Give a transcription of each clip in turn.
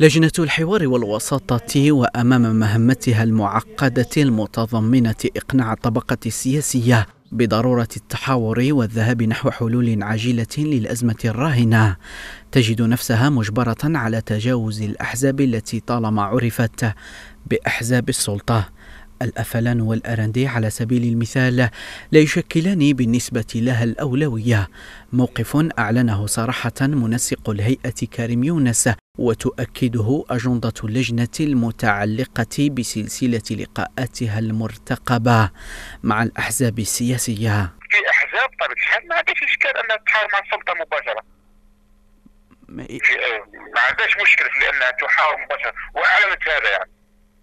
لجنة الحوار والوساطة وأمام مهمتها المعقدة المتضمنة إقناع الطبقة السياسية بضرورة التحاور والذهاب نحو حلول عاجلة للأزمة الراهنة تجد نفسها مجبرة على تجاوز الأحزاب التي طالما عرفت بأحزاب السلطة الأفلان والأرندي على سبيل المثال لا يشكلان بالنسبة لها الأولوية موقف أعلنه صراحة منسق الهيئة كريم يونس وتؤكده أجندة اللجنة المتعلقة بسلسلة لقاءاتها المرتقبة مع الأحزاب السياسية الأحزاب طبعا الحال ما عندهاش إشكال أنها تحاور مع السلطة مباشرة ما آه، عندهاش مشكلة في انها تحاور مباشره واعلنت هذا يعني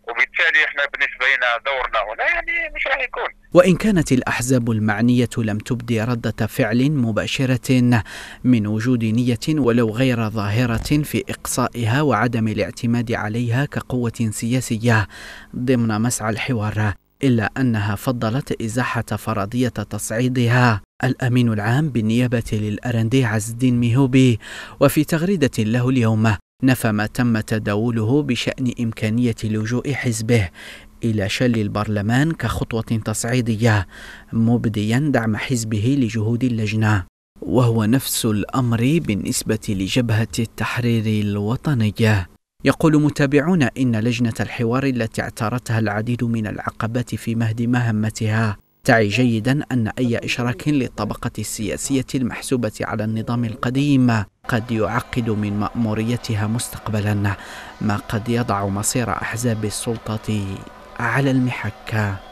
وبالتالي احنا بالنسبه لنا دورنا هنا يعني مش راح يكون وان كانت الاحزاب المعنيه لم تبدي رده فعل مباشره من وجود نيه ولو غير ظاهره في اقصائها وعدم الاعتماد عليها كقوه سياسيه ضمن مسعى الحوار الا انها فضلت ازاحه فرضيه تصعيدها الامين العام بالنيابه للارندي عز الدين ميهوبي وفي تغريده له اليوم نفى ما تم تداوله بشأن إمكانية لجوء حزبه إلى شل البرلمان كخطوة تصعيدية مبديا دعم حزبه لجهود اللجنة وهو نفس الأمر بالنسبة لجبهة التحرير الوطنية يقول متابعون إن لجنة الحوار التي اعترتها العديد من العقبات في مهد مهمتها تعي جيدا أن أي إشراك للطبقة السياسية المحسوبة على النظام القديم قد يعقد من مأموريتها مستقبلا ما قد يضع مصير أحزاب السلطة على المحك